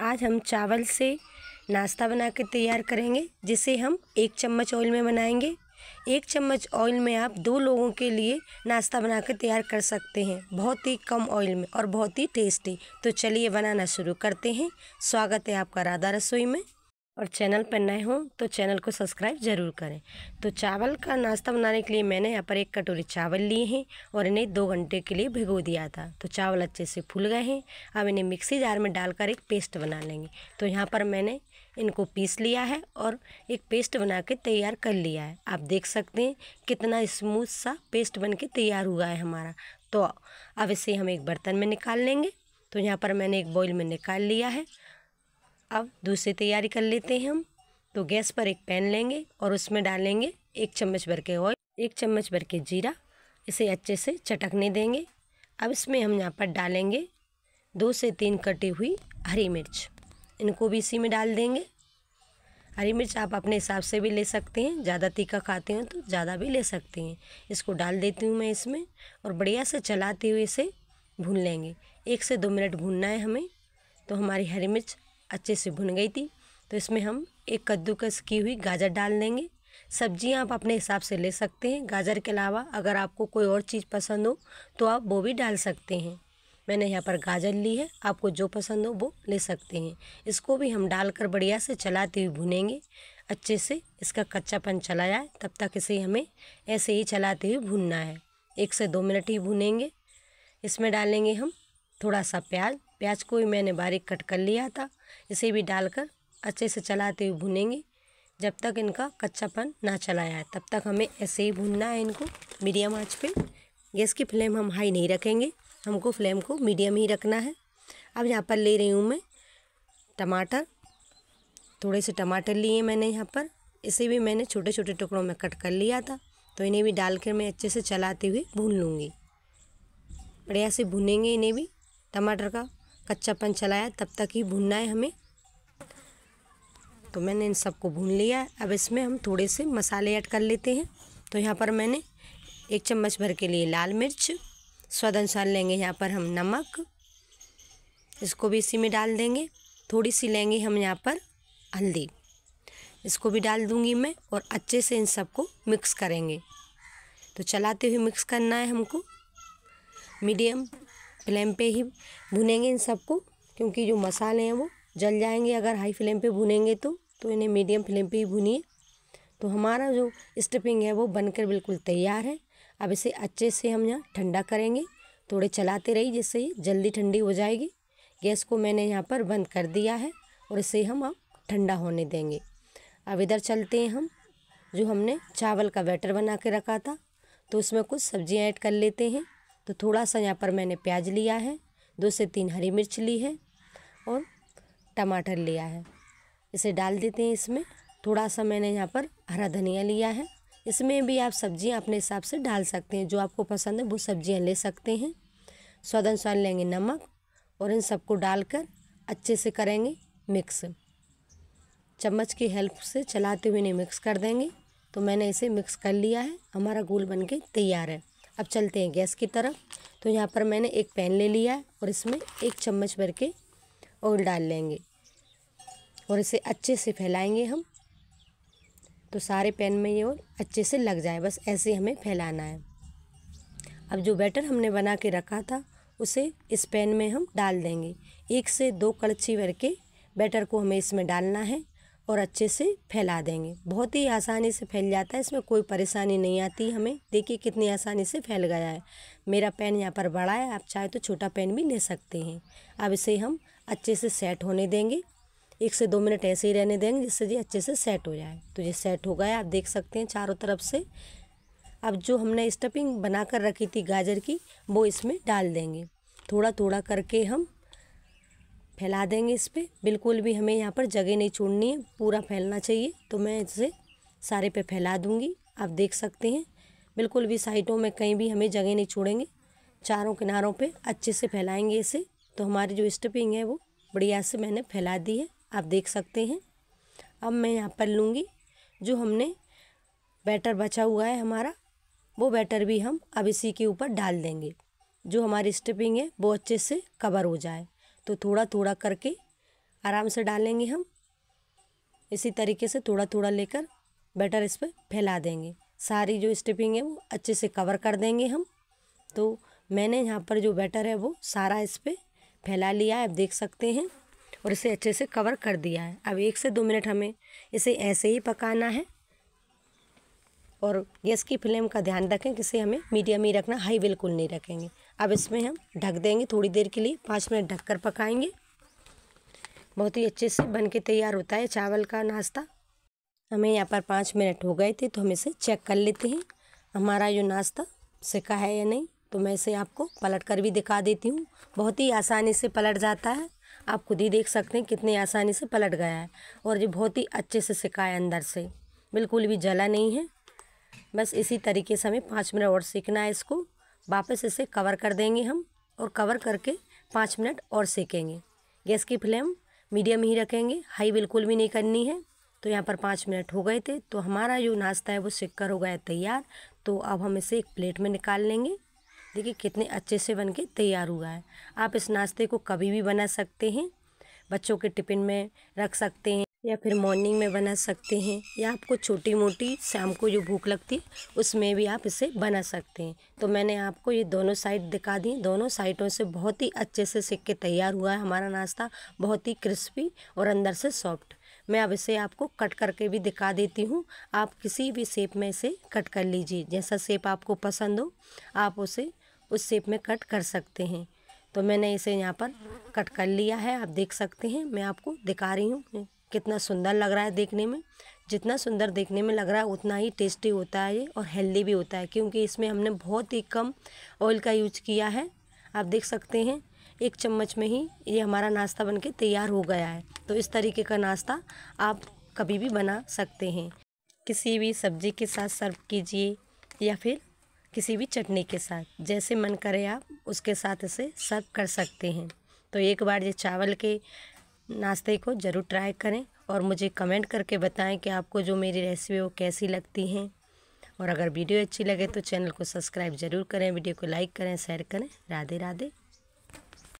आज हम चावल से नाश्ता बना कर तैयार करेंगे जिसे हम एक चम्मच ऑयल में बनाएंगे एक चम्मच ऑयल में आप दो लोगों के लिए नाश्ता बना कर तैयार कर सकते हैं बहुत ही कम ऑयल में और बहुत ही टेस्टी तो चलिए बनाना शुरू करते हैं स्वागत है आपका राधा रसोई में और चैनल पर नए हों तो चैनल को सब्सक्राइब ज़रूर करें तो चावल का नाश्ता बनाने के लिए मैंने यहाँ पर एक कटोरी चावल लिए हैं और इन्हें दो घंटे के लिए भिगो दिया था तो चावल अच्छे से फूल गए हैं अब इन्हें मिक्सी जार में डालकर एक पेस्ट बना लेंगे तो यहाँ पर मैंने इनको पीस लिया है और एक पेस्ट बना के तैयार कर लिया है आप देख सकते हैं कितना स्मूथ सा पेस्ट बन के तैयार हुआ है हमारा तो अब इसे हम एक बर्तन में निकाल लेंगे तो यहाँ पर मैंने एक बॉइल में निकाल लिया है अब दूसरी तैयारी कर लेते हैं हम तो गैस पर एक पैन लेंगे और उसमें डालेंगे एक चम्मच भर के ऑयल एक चम्मच भर के जीरा इसे अच्छे से चटकने देंगे अब इसमें हम यहाँ पर डालेंगे दो से तीन कटी हुई हरी मिर्च इनको भी इसी में डाल देंगे हरी मिर्च आप अपने हिसाब से भी ले सकते हैं ज़्यादा तीखा खाते हैं तो ज़्यादा भी ले सकते हैं इसको डाल देती हूँ मैं इसमें और बढ़िया से चलाते हुए इसे भून लेंगे एक से दो मिनट भूनना है हमें तो हमारी हरी मिर्च अच्छे से भुन गई थी तो इसमें हम एक कद्दूकस की हुई गाजर डाल देंगे सब्जियां आप अपने हिसाब से ले सकते हैं गाजर के अलावा अगर आपको कोई और चीज़ पसंद हो तो आप वो भी डाल सकते हैं मैंने यहाँ पर गाजर ली है आपको जो पसंद हो वो ले सकते हैं इसको भी हम डालकर बढ़िया से चलाते हुए भुनेंगे अच्छे से इसका कच्चापन चला जाए तब तक इसे हमें ऐसे ही चलाते हुए भूनना है एक से दो मिनट ही भुनेंगे इसमें डालेंगे हम थोड़ा सा प्याज प्याज को भी मैंने बारीक कट कर लिया था इसे भी डालकर अच्छे से चलाते हुए भुनेंगे जब तक इनका कच्चापन ना चला जाए तब तक हमें ऐसे ही भूनना है इनको मीडियम आँच पे गैस की फ्लेम हम हाई नहीं रखेंगे हमको फ्लेम को मीडियम ही रखना है अब यहाँ पर ले रही हूँ मैं टमाटर थोड़े से टमाटर लिए मैंने यहाँ पर इसे भी मैंने छोटे छोटे टुकड़ों में कट कर लिया था तो इन्हें भी डाल कर मैं अच्छे से चलाते हुए भून लूँगी बढ़िया से भुनेंगे इन्हें भी टमाटर का कच्चापन चलाया तब तक ही भूनना है हमें तो मैंने इन सबको भून लिया है अब इसमें हम थोड़े से मसाले ऐड कर लेते हैं तो यहाँ पर मैंने एक चम्मच भर के लिए लाल मिर्च स्वाद अनुसार लेंगे यहाँ पर हम नमक इसको भी इसी में डाल देंगे थोड़ी सी लेंगे हम यहाँ पर हल्दी इसको भी डाल दूंगी मैं और अच्छे से इन सबको मिक्स करेंगे तो चलाते हुए मिक्स करना है हमको मीडियम फ्लेम पे ही भुनेंगे इन सबको क्योंकि जो मसाले हैं वो जल जाएंगे अगर हाई फ्लेम पे भुनेंगे तो तो इन्हें मीडियम फ्लेम पे ही भुनिए तो हमारा जो स्टफिंग है वो बनकर बिल्कुल तैयार है अब इसे अच्छे से हम यहाँ ठंडा करेंगे थोड़े चलाते रहिए जिससे ये जल्दी ठंडी हो जाएगी गैस को मैंने यहाँ पर बंद कर दिया है और इसे हम अब ठंडा होने देंगे अब इधर चलते हैं हम जो हमने चावल का बैटर बना के रखा था तो उसमें कुछ सब्जियाँ ऐड कर लेते हैं तो थोड़ा सा यहाँ पर मैंने प्याज लिया है दो से तीन हरी मिर्च ली है और टमाटर लिया है इसे डाल देते हैं इसमें थोड़ा सा मैंने यहाँ पर हरा धनिया लिया है इसमें भी आप सब्जियाँ अपने हिसाब से डाल सकते हैं जो आपको पसंद है वो सब्जियाँ ले सकते हैं स्वाद अनुसार लेंगे नमक और इन सबको डालकर अच्छे से करेंगे मिक्स चम्मच की हेल्प से चलाते हुए इन्हें मिक्स कर देंगे तो मैंने इसे मिक्स कर लिया है हमारा गोल बन के तैयार है अब चलते हैं गैस की तरफ तो यहाँ पर मैंने एक पैन ले लिया है और इसमें एक चम्मच भर के ऑयल डाल लेंगे और इसे अच्छे से फैलाएंगे हम तो सारे पैन में ये ऑयल अच्छे से लग जाए बस ऐसे हमें फैलाना है अब जो बैटर हमने बना के रखा था उसे इस पैन में हम डाल देंगे एक से दो कड़छी भर के बैटर को हमें इसमें डालना है और अच्छे से फैला देंगे बहुत ही आसानी से फैल जाता है इसमें कोई परेशानी नहीं आती हमें देखिए कितनी आसानी से फैल गया है मेरा पेन यहाँ पर बड़ा है आप चाहे तो छोटा पेन भी ले सकते हैं अब इसे हम अच्छे से सेट होने देंगे एक से दो मिनट ऐसे ही रहने देंगे जिससे ये अच्छे से सेट हो जाए तो ये सेट हो गया आप देख सकते हैं चारों तरफ से अब जो हमने स्टफिंग कर रखी थी गाजर की वो इसमें डाल देंगे थोड़ा थोड़ा करके हम फैला देंगे इस पर बिल्कुल भी हमें यहाँ पर जगह नहीं छोड़नी है पूरा फैलना चाहिए तो मैं इसे सारे पे फैला दूँगी आप देख सकते हैं बिल्कुल भी साइडों में कहीं भी हमें जगह नहीं छोड़ेंगे चारों किनारों पे अच्छे से फैलाएंगे इसे तो हमारी जो स्टपिंग है वो बढ़िया से मैंने फैला दी है आप देख सकते हैं अब मैं यहाँ पर लूँगी जो हमने बैटर बचा हुआ है हमारा वो बैटर भी हम अब इसी के ऊपर डाल देंगे जो हमारी स्टपिंग है वो अच्छे से कवर हो जाए तो थोड़ा थोड़ा करके आराम से डालेंगे हम इसी तरीके से थोड़ा थोड़ा लेकर बैटर इस पर फैला देंगे सारी जो स्टिपिंग है वो अच्छे से कवर कर देंगे हम तो मैंने यहाँ पर जो बैटर है वो सारा इस पर फैला लिया है आप देख सकते हैं और इसे अच्छे से कवर कर दिया है अब एक से दो मिनट हमें इसे ऐसे ही पकाना है और गैस की फ्लेम का ध्यान रखें कि इसे हमें मीडियम ही रखना हाई बिल्कुल नहीं रखेंगे अब इसमें हम ढक देंगे थोड़ी देर के लिए पाँच मिनट ढक कर पकाएंगे बहुत ही अच्छे से बन के तैयार होता है चावल का नाश्ता हमें यहाँ पर पाँच मिनट हो गए थे तो हम इसे चेक कर लेते हैं हमारा ये नाश्ता सिका है या नहीं तो मैं इसे आपको पलट कर भी दिखा देती हूँ बहुत ही आसानी से पलट जाता है आप खुद ही देख सकते हैं कितने आसानी से पलट गया है और ये बहुत ही अच्छे से सिका है अंदर से बिल्कुल भी जला नहीं है बस इसी तरीके से हमें पाँच मिनट और सीखना है इसको वापस इसे कवर कर देंगे हम और कवर करके पाँच मिनट और सेकेंगे गैस की फ्लेम मीडियम ही रखेंगे हाई बिल्कुल भी नहीं करनी है तो यहाँ पर पाँच मिनट हो गए थे तो हमारा जो नाश्ता है वो सिक्कर हो गया तैयार तो अब हम इसे एक प्लेट में निकाल लेंगे देखिए कितने अच्छे से बन के तैयार हुआ है आप इस नाश्ते को कभी भी बना सकते हैं बच्चों के टिफ़िन में रख सकते हैं या फिर मॉर्निंग में बना सकते हैं या आपको छोटी मोटी शाम को जो भूख लगती उसमें भी आप इसे बना सकते हैं तो मैंने आपको ये दोनों साइड दिखा दी दोनों साइडों से बहुत ही अच्छे से सीख के तैयार हुआ है हमारा नाश्ता बहुत ही क्रिस्पी और अंदर से सॉफ्ट मैं अब इसे आपको कट करके भी दिखा देती हूँ आप किसी भी शेप में इसे कट कर लीजिए जैसा शेप आपको पसंद हो आप उसे उस शेप में कट कर सकते हैं तो मैंने इसे यहाँ पर कट कर लिया है आप देख सकते हैं मैं आपको दिखा रही हूँ कितना सुंदर लग रहा है देखने में जितना सुंदर देखने में लग रहा है उतना ही टेस्टी होता है ये और हेल्दी भी होता है क्योंकि इसमें हमने बहुत ही कम ऑयल का यूज किया है आप देख सकते हैं एक चम्मच में ही ये हमारा नाश्ता बनके तैयार हो गया है तो इस तरीके का नाश्ता आप कभी भी बना सकते हैं किसी भी सब्ज़ी के साथ सर्व कीजिए या फिर किसी भी चटनी के साथ जैसे मन करे आप उसके साथ इसे सर्व कर सकते हैं तो एक बार ये चावल के नाश्ते को ज़रूर ट्राई करें और मुझे कमेंट करके बताएं कि आपको जो मेरी रेसिपी वो कैसी लगती हैं और अगर वीडियो अच्छी लगे तो चैनल को सब्सक्राइब ज़रूर करें वीडियो को लाइक करें शेयर करें राधे राधे